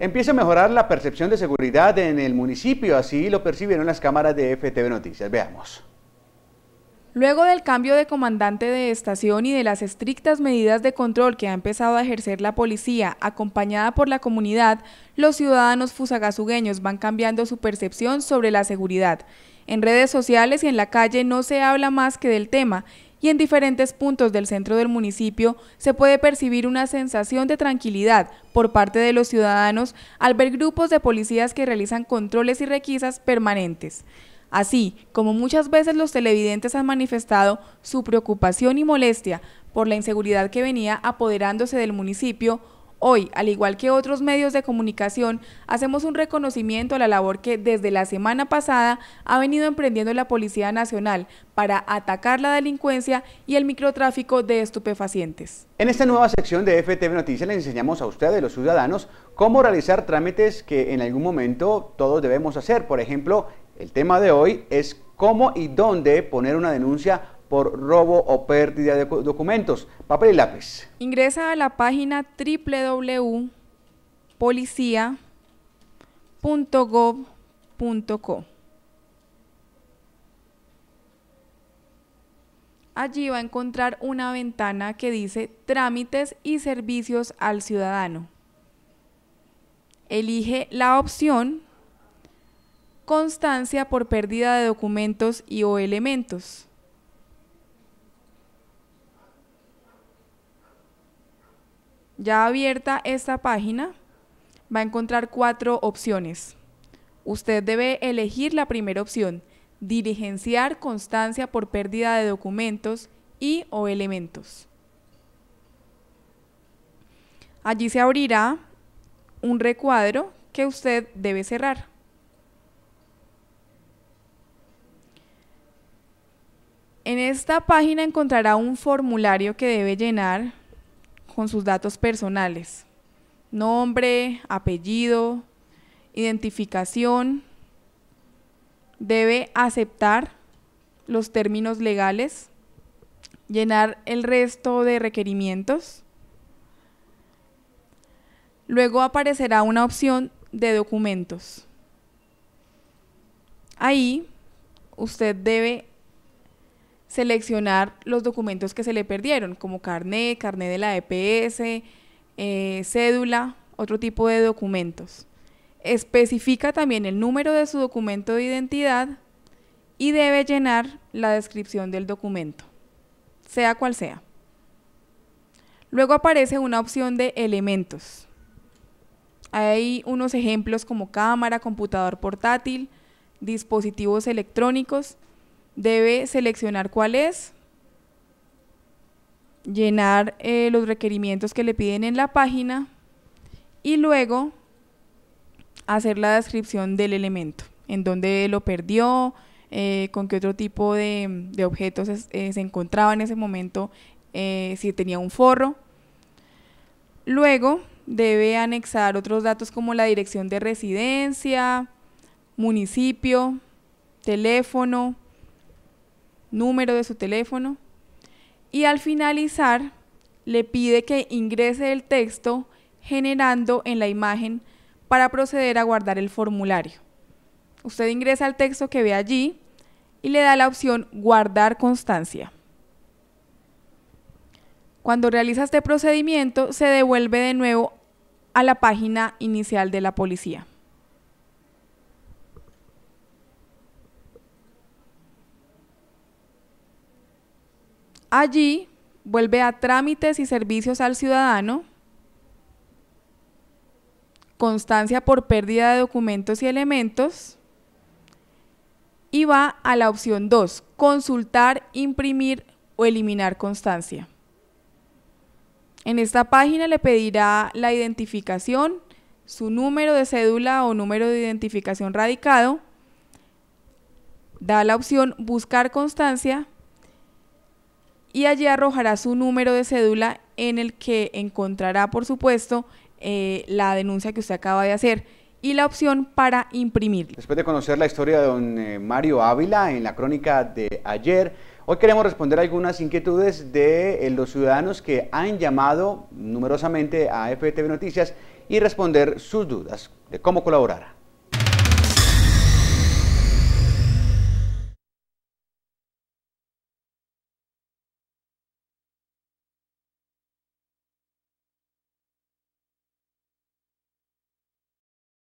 Empieza a mejorar la percepción de seguridad en el municipio, así lo percibieron las cámaras de FTV Noticias. Veamos. Luego del cambio de comandante de estación y de las estrictas medidas de control que ha empezado a ejercer la policía, acompañada por la comunidad, los ciudadanos fusagasugueños van cambiando su percepción sobre la seguridad. En redes sociales y en la calle no se habla más que del tema y en diferentes puntos del centro del municipio se puede percibir una sensación de tranquilidad por parte de los ciudadanos al ver grupos de policías que realizan controles y requisas permanentes. Así como muchas veces los televidentes han manifestado su preocupación y molestia por la inseguridad que venía apoderándose del municipio, Hoy, al igual que otros medios de comunicación, hacemos un reconocimiento a la labor que desde la semana pasada ha venido emprendiendo la Policía Nacional para atacar la delincuencia y el microtráfico de estupefacientes. En esta nueva sección de FTV Noticias les enseñamos a ustedes, los ciudadanos, cómo realizar trámites que en algún momento todos debemos hacer. Por ejemplo, el tema de hoy es cómo y dónde poner una denuncia por robo o pérdida de documentos. Papel y lápiz. Ingresa a la página www.policía.gov.co. Allí va a encontrar una ventana que dice Trámites y servicios al ciudadano. Elige la opción Constancia por pérdida de documentos y o elementos. Ya abierta esta página, va a encontrar cuatro opciones. Usted debe elegir la primera opción, Dirigenciar constancia por pérdida de documentos y o elementos. Allí se abrirá un recuadro que usted debe cerrar. En esta página encontrará un formulario que debe llenar con sus datos personales, nombre, apellido, identificación. Debe aceptar los términos legales, llenar el resto de requerimientos. Luego aparecerá una opción de documentos. Ahí usted debe seleccionar los documentos que se le perdieron, como carné, carné de la EPS, eh, cédula, otro tipo de documentos. Especifica también el número de su documento de identidad y debe llenar la descripción del documento, sea cual sea. Luego aparece una opción de elementos. Hay unos ejemplos como cámara, computador portátil, dispositivos electrónicos, debe seleccionar cuál es, llenar eh, los requerimientos que le piden en la página y luego hacer la descripción del elemento, en dónde lo perdió, eh, con qué otro tipo de, objetos eh, se encontraba en ese momento, si tenía un forro. Luego debe anexar otros datos como la dirección de residencia, municipio, teléfono, número de su teléfono y al finalizar le pide que ingrese el texto generando en la imagen para proceder a guardar el formulario. Usted ingresa el texto que ve allí y le da la opción guardar constancia. Cuando realiza este procedimiento se devuelve de nuevo a la página inicial de la policía. Allí vuelve a trámites y servicios al ciudadano, constancia por pérdida de documentos y elementos, y va a la opción 2, consultar, imprimir o eliminar constancia. En esta página le pedirá la identificación, su número de cédula o número de identificación radicado, da la opción buscar constancia y allí arrojará su número de cédula en el que encontrará, por supuesto, eh, la denuncia que usted acaba de hacer y la opción para imprimirla. Después de conocer la historia de don eh, Mario Ávila en la crónica de ayer, hoy queremos responder algunas inquietudes de eh, los ciudadanos que han llamado numerosamente a FTV Noticias y responder sus dudas de cómo colaborar.